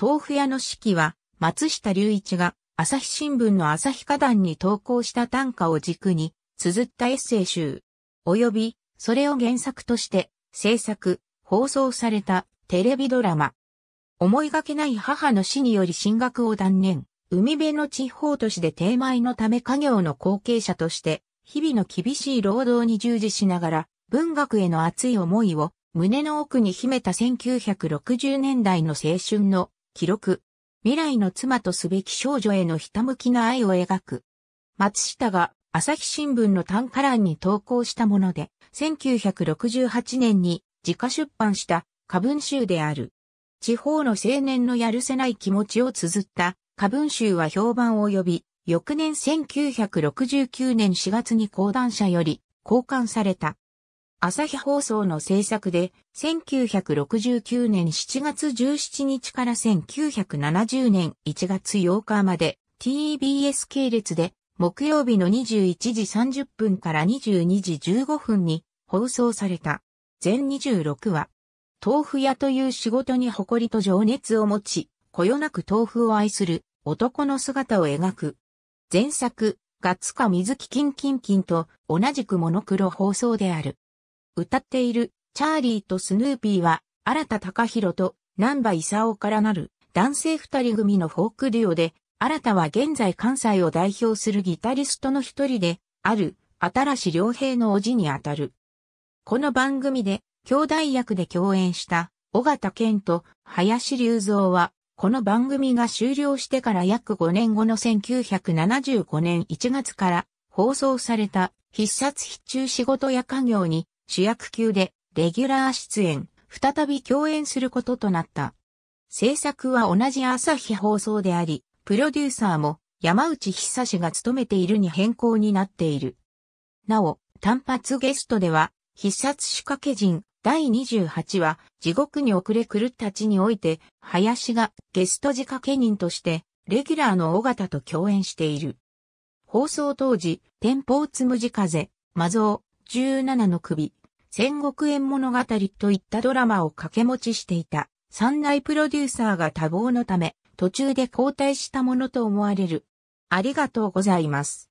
豆腐屋の式は、松下隆一が、朝日新聞の朝日課団に投稿した短歌を軸に、綴ったエッセイ集、及び、それを原作として、制作、放送されたテレビドラマ。思いがけない母の死により進学を断念、海辺の地方都市で定米のため家業の後継者として、日々の厳しい労働に従事しながら、文学への熱い思いを胸の奥に秘めた1960年代の青春の記録、未来の妻とすべき少女へのひたむきな愛を描く。松下が朝日新聞の短歌欄に投稿したもので、1968年に自家出版した歌文集である。地方の青年のやるせない気持ちを綴った歌文集は評判を呼び、翌年1969年4月に講談社より交換された。朝日放送の制作で、1969年7月17日から1970年1月8日まで TBS 系列で木曜日の21時30分から22時15分に放送された全26話。豆腐屋という仕事に誇りと情熱を持ち、こよなく豆腐を愛する男の姿を描く。前作、ガッツカ水木キンキンキンと同じくモノクロ放送である。歌っているチャーリーとスヌーピーは、新田隆弘と南波勲からなる男性二人組のフォークデュオで、新田は現在関西を代表するギタリストの一人で、ある新し良平のおじにあたる。この番組で、兄弟役で共演した尾形健と林隆三は、この番組が終了してから約5年後の1975年1月から放送された必殺必中仕事や家業に主役級でレギュラー出演、再び共演することとなった。制作は同じ朝日放送であり、プロデューサーも山内久志が務めているに変更になっている。なお、単発ゲストでは、必殺仕掛け人第28話、地獄に遅れ狂った地において、林がゲスト仕掛け人として、レギュラーの尾形と共演している。放送当時、天保つむじ風、魔像、17の首、戦国縁物語といったドラマを掛け持ちしていた三大プロデューサーが多忙のため途中で交代したものと思われる。ありがとうございます。